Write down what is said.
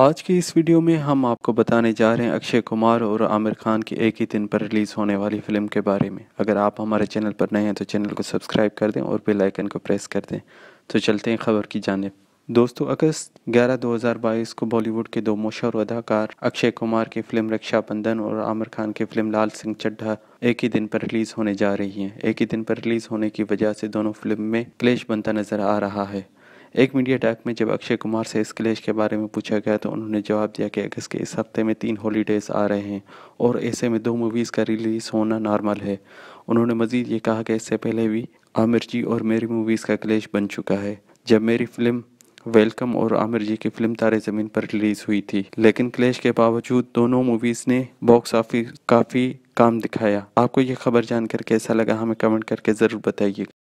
आज की इस वीडियो में हम आपको बताने जा रहे हैं अक्षय कुमार और आमिर खान की एक ही दिन पर रिलीज़ होने वाली फिल्म के बारे में अगर आप हमारे चैनल पर नए हैं तो चैनल को सब्सक्राइब कर दें और बेल आइकन को प्रेस कर दें तो चलते हैं खबर की जानब दोस्तों अगस्त 11 2022 को बॉलीवुड के दो मशहूर अदाकार अक्षय कुमार की फिल्म रक्षाबंधन और आमिर खान की फिल्म लाल सिंह चड्ढा एक ही दिन पर रिलीज़ होने जा रही हैं एक ही दिन पर रिलीज़ होने की वजह से दोनों फिल्म में क्लेश बनता नजर आ रहा है एक मीडिया अटैक में जब अक्षय कुमार से इस क्लेश के बारे में पूछा गया तो उन्होंने जवाब दिया कि अगस्त के इस हफ्ते में तीन हॉलीडेज़ आ रहे हैं और ऐसे में दो मूवीज़ का रिलीज़ होना नॉर्मल है उन्होंने मज़ीद ये कहा कि इससे पहले भी आमिर जी और मेरी मूवीज़ का क्लेश बन चुका है जब मेरी फिल्म वेलकम और आमिर जी की फिल्म तारे ज़मीन पर रिलीज़ हुई थी लेकिन क्लेश के बावजूद दोनों मूवीज़ ने बॉक्स ऑफिस काफ़ी काम दिखाया आपको ये खबर जानकर कैसा लगा हमें कमेंट करके ज़रूर बताइए